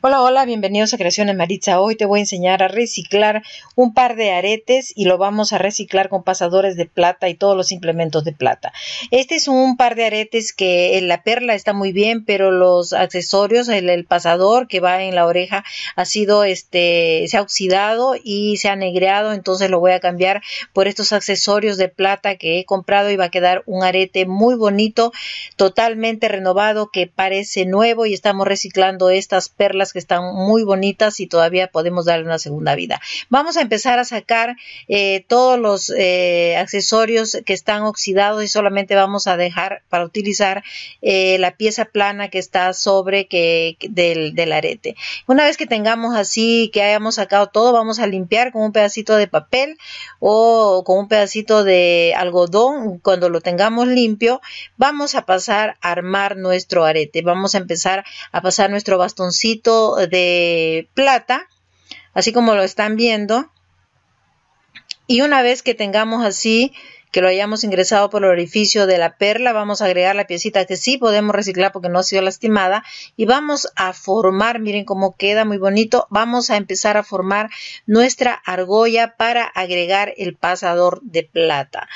Hola, hola, bienvenidos a Creaciones Maritza. Hoy te voy a enseñar a reciclar un par de aretes y lo vamos a reciclar con pasadores de plata y todos los implementos de plata. Este es un par de aretes que eh, la perla está muy bien, pero los accesorios, el, pasador que va en la oreja ha sido este, se ha oxidado y se ha negreado, entonces lo voy a cambiar por estos accesorios de plata que he comprado y va a quedar un arete muy bonito, totalmente renovado que parece nuevo y estamos reciclando estas perlas que están muy bonitas y todavía podemos darle una segunda vida. Vamos a empezar a sacar eh, todos los eh, accesorios que están oxidados y solamente vamos a dejar para utilizar eh, la pieza plana que está sobre que, del arete. Una vez que tengamos así, que hayamos sacado todo, vamos a limpiar con un pedacito de papel o con un pedacito de algodón. Cuando lo tengamos limpio, vamos a pasar a armar nuestro arete. Vamos a empezar a pasar nuestro bastoncito de plata, así como lo están viendo. Y una vez que tengamos así, que lo hayamos ingresado por el orificio de la perla, vamos a agregar la piecita que sí podemos reciclar porque no ha sido lastimada y vamos a formar, miren cómo queda muy bonito, vamos a empezar a formar nuestra argolla para agregar el pasador de plata.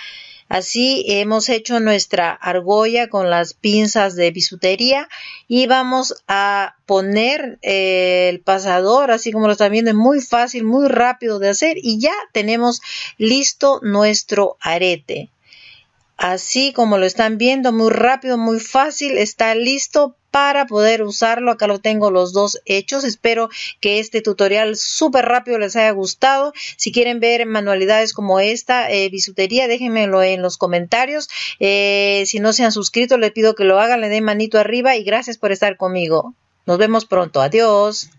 Así hemos hecho nuestra argolla con las pinzas de bisutería y vamos a poner eh, el pasador, así como lo están viendo, es muy fácil, muy rápido de hacer y ya tenemos listo nuestro arete. Así como lo están viendo, muy rápido, muy fácil, está listo para poder usarlo. Acá lo tengo los dos hechos. Espero que este tutorial súper rápido les haya gustado. Si quieren ver manualidades como esta eh, bisutería, déjenmelo en los comentarios. Eh, si no se han suscrito, les pido que lo hagan, le den manito arriba y gracias por estar conmigo. Nos vemos pronto. Adiós.